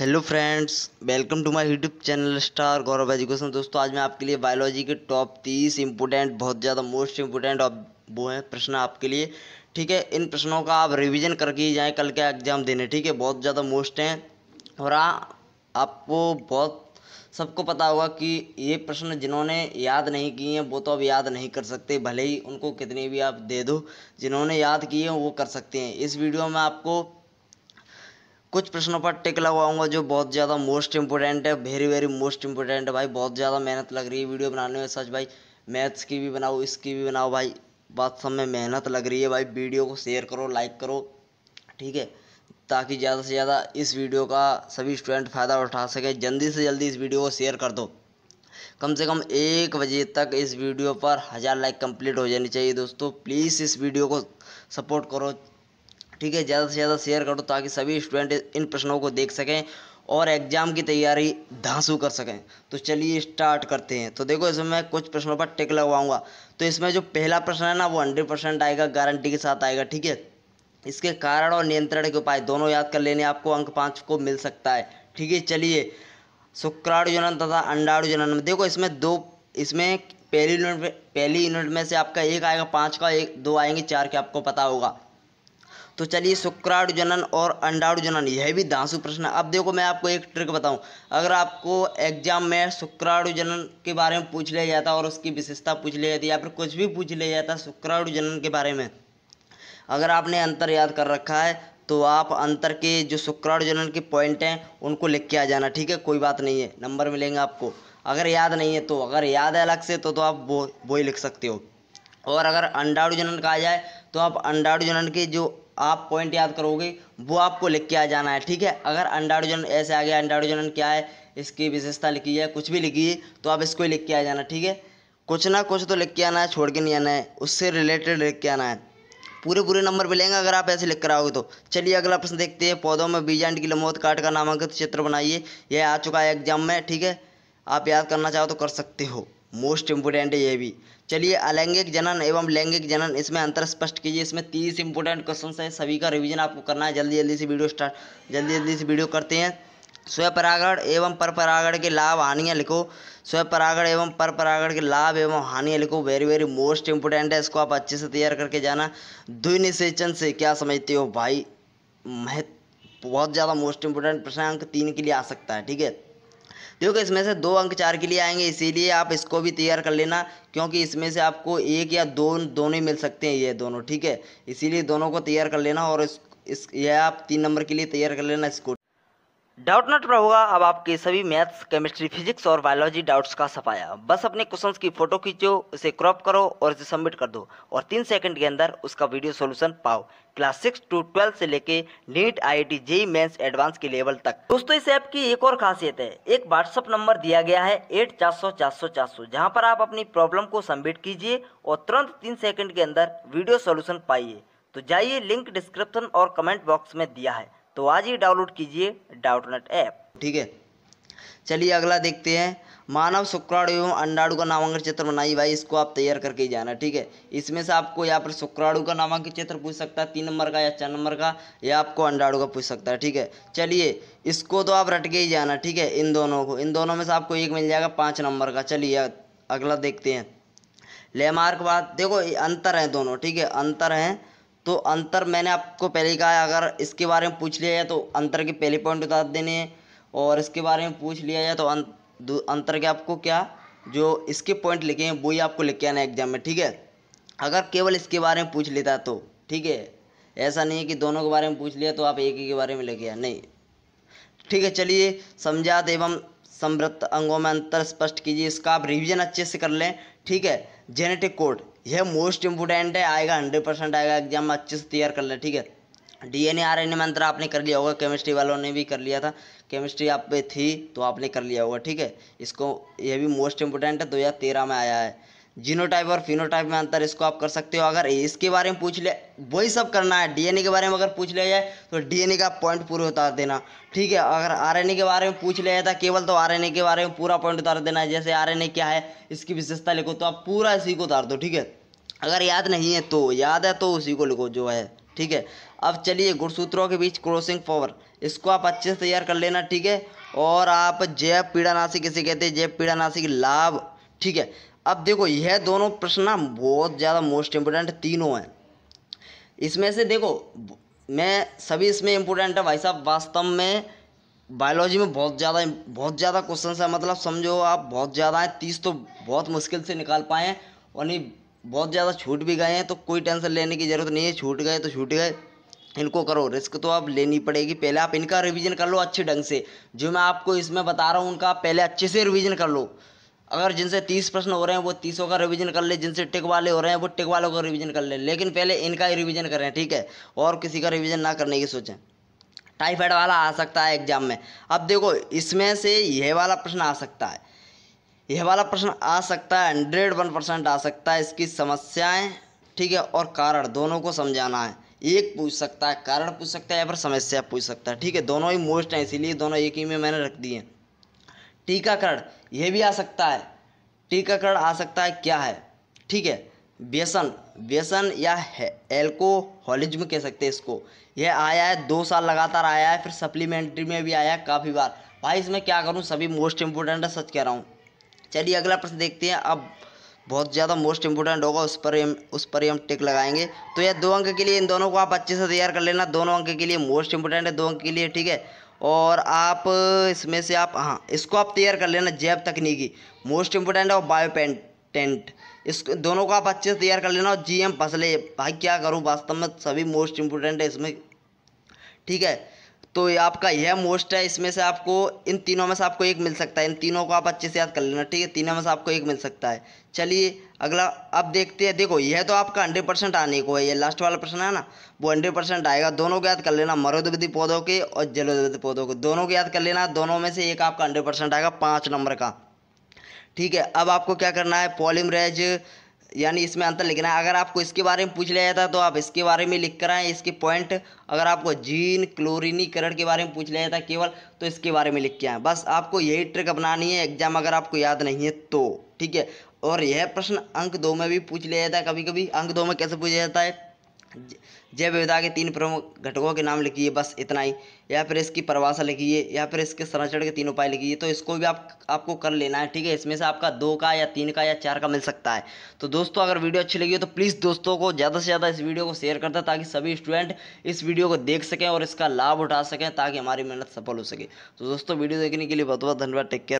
hello friends welcome to my YouTube channel star Gaurav education दोस्तों आज मैं आपके लिए बायोलॉजी के टॉप तीस इंपोर्टेंट बहुत ज़्यादा मोस्ट इंपोर्टेंट और वो हैं प्रश्न आपके लिए ठीक है इन प्रश्नों का आप रिवीजन करके ही जाएँ कल के एग्जाम देने ठीक है बहुत ज़्यादा मोस्ट हैं और आ, आपको बहुत सबको पता होगा कि ये प्रश्न जिन्होंने याद नहीं किए हैं वो तो अब याद नहीं कर सकते भले ही उनको कितनी भी आप दे दो जिन्होंने याद किए हैं वो कर सकते हैं इस वीडियो में आपको कुछ प्रश्नों पर टिक लगाऊंगा जो बहुत ज़्यादा मोस्ट इंपोर्टेंट है वेरी वेरी मोस्ट इंपोर्टेंट है भाई बहुत ज़्यादा मेहनत लग रही है वीडियो बनाने में सच भाई मैथ्स की भी बनाओ इसकी भी बनाओ भाई बात सब में मेहनत लग रही है भाई वीडियो को शेयर करो लाइक करो ठीक है ताकि ज़्यादा से ज़्यादा इस वीडियो का सभी स्टूडेंट फ़ायदा उठा सके जल्दी से जल्दी इस वीडियो को शेयर कर दो कम से कम एक बजे तक इस वीडियो पर हज़ार लाइक कंप्लीट हो जानी चाहिए दोस्तों प्लीज़ इस वीडियो को सपोर्ट करो ठीक है ज़्यादा से ज़्यादा शेयर करो ताकि सभी स्टूडेंट इन प्रश्नों को देख सकें और एग्ज़ाम की तैयारी धांसू कर सकें तो चलिए स्टार्ट करते हैं तो देखो इसमें मैं कुछ प्रश्नों पर टिक लगवाऊंगा तो इसमें जो पहला प्रश्न है ना वो हंड्रेड परसेंट आएगा गारंटी के साथ आएगा ठीक है इसके कारण और नियंत्रण के उपाय दोनों याद कर लेने आपको अंक पाँच को मिल सकता है ठीक है चलिए शुक्राणु जनन तथा अंडाणु जनन में देखो इसमें दो इसमें पहली यूनिट पहली यूनिट में से आपका एक आएगा पाँच का एक दो आएंगे चार के आपको पता होगा तो चलिए शुक्राणु जनन और अंडाणु जनन यह भी धांसु प्रश्न है अब देखो मैं आपको एक ट्रिक बताऊं अगर आपको एग्जाम में शुक्राणु जनन के बारे में पूछ लिया जाता और उसकी विशेषता पूछ लिया जाती या फिर कुछ भी पूछ लिया जाता शुक्राणु जनन के बारे में अगर आपने अंतर याद कर रखा है तो आप अंतर के जो शुक्राणु जनन के पॉइंट हैं उनको लिख के आ जाना ठीक है कोई बात नहीं है नंबर मिलेंगे आपको अगर याद नहीं है तो अगर याद है अलग से तो, तो आप वो वो ही लिख सकते हो और अगर अंडाणु जनन कहा जाए तो आप अंडाणु जनन के जो आप पॉइंट याद करोगे वो आपको लिख के आ जाना है ठीक है अगर अंडाडोजन ऐसे आ गया अंडाडोजन क्या है इसकी विशेषता लिखी है कुछ भी लिखी है तो आप इसको लिख के आ जाना ठीक है कुछ ना कुछ तो लिख के आना है छोड़ के नहीं आना है उससे रिलेटेड लिख के आना है पूरे पूरे नंबर मिलेंगे अगर आप ऐसे लिख कर आओगे तो चलिए अगला प्रश्न देखते हैं पौधों में बीजांड की लमोत काट का नामांकित चित्र बनाइए यह आ चुका है एग्जाम में ठीक है आप याद करना चाहो तो कर सकते हो मोस्ट इम्पोर्टेंट भी चलिए अलैंगिक जनन एवं लैंगिक जनन इसमें अंतर स्पष्ट कीजिए इसमें तीस इंपोर्टेंट क्वेश्चन है सभी का रिवीजन आपको करना है जल्दी जल्दी से वीडियो स्टार्ट जल्दी जल्दी से वीडियो करते हैं स्वपरागण एवं पर के लाभ हानियाँ लिखो स्वपरागण एवं पर के लाभ एवं हानियाँ लिखो वेरी वेरी मोस्ट इंपोर्टेंट है इसको आप अच्छे से तैयार करके जाना द्विनिषेचन से क्या समझते हो भाई महत्व बहुत ज़्यादा मोस्ट इंपोर्टेंट प्रश्नांक तीन के लिए आ सकता है ठीक है देखो इसमें से दो अंक चार के लिए आएंगे इसीलिए आप इसको भी तैयार कर लेना क्योंकि इसमें से आपको एक या दो दोनों ही मिल सकते हैं ये दोनों ठीक है इसीलिए दोनों को तैयार कर लेना और इस, इस यह आप तीन नंबर के लिए तैयार कर लेना इसको डाउट नोट पर होगा अब आपके सभी मैथ्स केमिस्ट्री फिजिक्स और बायोलॉजी डाउट्स का सफाया बस अपने क्वेश्चंस की फोटो खींचो उसे क्रॉप करो और उसे सबमिट कर दो और तीन सेकंड के अंदर उसका वीडियो सॉल्यूशन पाओ क्लास सिक्स टू ट्वेल्थ से लेके NEET I I JEE mains advance के लेवल तक दोस्तों इस ऐप की एक और खासियत है एक व्हाट्सअप नंबर दिया गया है एट चार सौ चार सौ चार सौ जहाँ पर आप अपनी प्रॉब्लम को सबमिट कीजिए और तुरंत तीन सेकंड के अंदर वीडियो सोल्यूशन पाइए तो जाइए लिंक डिस्क्रिप्शन और कमेंट बॉक्स में दिया है तो आज ही डाउनलोड कीजिए डाउटनेट ऐप ठीक है चलिए अगला देखते हैं मानव शुक्राणु एवं अंडाणु का नामांकन चित्र बनाइए भाई इसको आप तैयार करके ही जाना ठीक है इसमें से आपको यहाँ पर शुक्राणु का नामांकन चित्र पूछ सकता है तीन नंबर का या चार नंबर का या आपको अंडाणु का पूछ सकता है ठीक है चलिए इसको तो आप रटके ही जाना ठीक है इन दोनों को इन दोनों में से आपको एक मिल जाएगा पाँच नंबर का चलिए अगला देखते हैं लेमार्क बाद देखो अंतर हैं दोनों ठीक है अंतर हैं तो अंतर मैंने आपको पहले कहा है अगर इसके बारे में पूछ लिया जाए तो अंतर के पहले पॉइंट बता देने हैं और इसके बारे में पूछ लिया जाए तो अं-, अंतर के आपको क्या जो इसके पॉइंट लिखे हैं वही आपको लिख के आना एग्जाम में ठीक है अगर केवल इसके बारे में पूछ लेता तो ठीक है ऐसा नहीं है कि दोनों के बारे में पूछ लिया तो आप एक ही के बारे में लिखे आए नहीं ठीक है चलिए समझात एवं समृद्ध अंगों में अंतर स्पष्ट कीजिए इसका आप रिविजन अच्छे से कर लें ठीक है जेनेटिक कोड यह मोस्ट इम्पोर्टेंट है आएगा हंड्रेड परसेंट आएगा एग्जाम अच्छे से तैयार कर ले ठीक है डी एन आर एन मंत्र आपने कर लिया होगा केमिस्ट्री वालों ने भी कर लिया था केमिस्ट्री आप पे थी तो आपने कर लिया होगा ठीक है इसको यह भी मोस्ट इम्पोर्टेंट है दो हज़ार तेरह में आया है जीनोटाइप और फिनोटाइप में अंतर इसको आप कर सकते हो अगर इसके बारे में पूछ ले वही सब करना है डीएनए के बारे में अगर पूछ लिया जाए तो डीएनए का पॉइंट पूरा उतार देना ठीक है अगर आरएनए के बारे में पूछ लिया जाए तो केवल तो आरएनए के बारे में पूरा पॉइंट उतार देना है जैसे आरएनए क्या है इसकी विशेषता लिखो तो आप पूरा इसी को उतार दो ठीक है अगर याद नहीं है तो याद है तो उसी को लिखो जो है ठीक है अब चलिए गुणसूत्रों के बीच क्रॉसिंग पावर इसको आप अच्छे से तैयार कर लेना ठीक है और आप जैव पीड़ानाशी किसे कहते हैं जैव पीड़ानाशी लाभ ठीक है अब देखो यह दोनों प्रश्न ना बहुत ज़्यादा मोस्ट इम्पोर्टेंट तीनों हैं इसमें से देखो मैं सभी इसमें इम्पोर्टेंट है भाई साहब वास्तव में बायोलॉजी में बहुत ज़्यादा बहुत ज़्यादा क्वेश्चन है मतलब समझो आप बहुत ज़्यादा हैं तीस तो बहुत मुश्किल से निकाल पाए हैं और नहीं बहुत ज़्यादा छूट भी गए हैं तो कोई टेंशन लेने की ज़रूरत नहीं है छूट गए तो छूट गए इनको करो रिस्क तो आप लेनी पड़ेगी पहले आप इनका रिवीजन कर लो अच्छे ढंग से जो मैं आपको इसमें बता रहा हूँ उनका पहले अच्छे से रिवीजन कर लो अगर जिनसे तीस प्रश्न हो रहे हैं वो तीसों का रिवीजन कर ले जिनसे टिक वाले हो रहे हैं वो टिक वालों का रिवीजन कर ले लेकिन पहले इनका ही रिवीजन करें ठीक है और किसी का रिवीजन ना करने की सोचें टाइफाइड वाला आ सकता है एग्जाम में अब देखो इसमें से यह वाला प्रश्न आ सकता है यह वाला प्रश्न आ सकता है हंड्रेड वन परसेंट आ सकता है इसकी समस्याएं ठीक है और कारण दोनों को समझाना है एक पूछ सकता है कारण पूछ सकता है या फिर समस्या पूछ सकता है ठीक है दोनों ही मोस्ट हैं इसीलिए दोनों एक ही में मैंने रख दिए हैं टीकाकरण यह भी आ सकता है टीकाकरण आ सकता है क्या है ठीक है व्यसन व्यसन या एल्कोहलिज्म कह सकते हैं इसको यह आया है दो साल लगातार आया है फिर सप्लीमेंट्री में भी आया है काफ़ी बार भाई इसमें क्या करूँ सभी मोस्ट इम्पोर्टेंट है सच कह रहा हूँ चलिए अगला प्रश्न देखते हैं अब बहुत ज़्यादा मोस्ट इंपोर्टेंट होगा उस पर हम उस पर हम टिक लगाएंगे तो यह दो अंक के लिए इन दोनों को आप अच्छे से तैयार कर लेना दोनों अंक के लिए मोस्ट इंपोर्टेंट है दो अंक के लिए ठीक है और आप इसमें से आप हाँ इसको आप तैयार कर लेना जैव तकनीकी मोस्ट इम्पोर्टेंट और बायो पेंटेंट इसको दोनों को आप अच्छे से तैयार कर लेना और जी एम फसले भाई क्या करूँ वास्तव में सभी मोस्ट इम्पोर्टेंट है इसमें ठीक है तो ये आपका यह मोस्ट है इसमें से आपको इन तीनों में से आपको एक मिल सकता है इन तीनों को आप अच्छे से याद कर लेना ठीक है तीनों में से आपको एक मिल सकता है चलिए अगला अब देखते हैं देखो यह तो आपका हंड्रेड परसेंट आने को है ये लास्ट वाला प्रश्न है ना वो हंड्रेड परसेंट आएगा दोनों को याद कर लेना मरुदविधि पौधों के और जलोदविधि पौधों के दोनों को याद कर लेना दोनों में से एक आपका हंड्रेड परसेंट आएगा पाँच नंबर का ठीक है अब आपको क्या करना है पॉलिमरेज यानी इसमें अंतर लिखना है अगर आपको इसके बारे में पूछ लिया जाता है तो आप इसके बारे में लिख कर आए इसके पॉइंट अगर आपको जीन क्लोरिनीकरण के बारे में पूछ लिया जाता है केवल तो इसके बारे में लिख के आएँ बस आपको यही ट्रिक अपनानी है एग्जाम अगर आपको याद नहीं है तो ठीक है और यह प्रश्न अंक दो में भी पूछ लिया जाता है कभी कभी अंक दो में कैसे पूछा जाता है जैव विविधता के तीन प्रमुख घटकों के नाम लिखिए बस इतना ही या फिर इसकी परिभाषा लिखिए या फिर इसके संरक्षण के तीन उपाय लिखिए तो इसको भी आप आपको कर लेना है ठीक है इसमें से आपका दो का या तीन का या चार का मिल सकता है तो दोस्तों अगर वीडियो अच्छी लगी हो तो प्लीज़ दोस्तों को ज़्यादा से ज़्यादा इस वीडियो को शेयर कर दें ताकि सभी स्टूडेंट इस वीडियो को देख सकें और इसका लाभ उठा सकें ताकि हमारी मेहनत सफल हो सके तो दोस्तों वीडियो देखने के लिए बहुत बहुत धन्यवाद टेक केयर